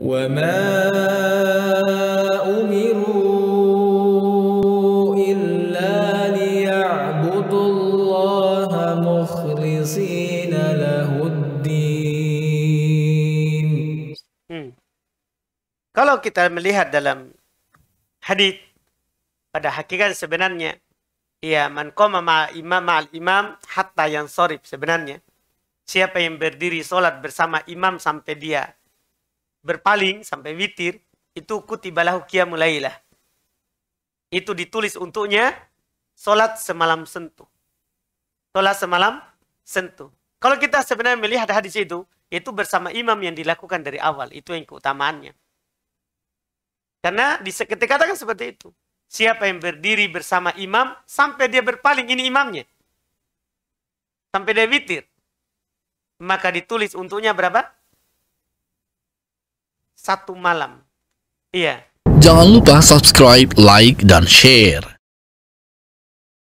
وما أمروا إلا ليعبدوا الله مخلصين له الدين hmm. Kalau kita melihat dalam hadis pada hakikat sebenarnya ya man qama ma imam al imam hatta yang sorib sebenarnya siapa yang berdiri salat bersama imam sampai dia berpaling sampai witir, itu kutibalahu mulailah. Itu ditulis untuknya solat semalam sentuh. Solat semalam sentuh. Kalau kita sebenarnya melihat hadis itu, itu bersama imam yang dilakukan dari awal. Itu yang keutamaannya. Karena di katakan seperti itu. Siapa yang berdiri bersama imam sampai dia berpaling, ini imamnya. Sampai dia witir. Maka ditulis untuknya berapa? satu malam. Iya. Jangan lupa subscribe, like, dan share.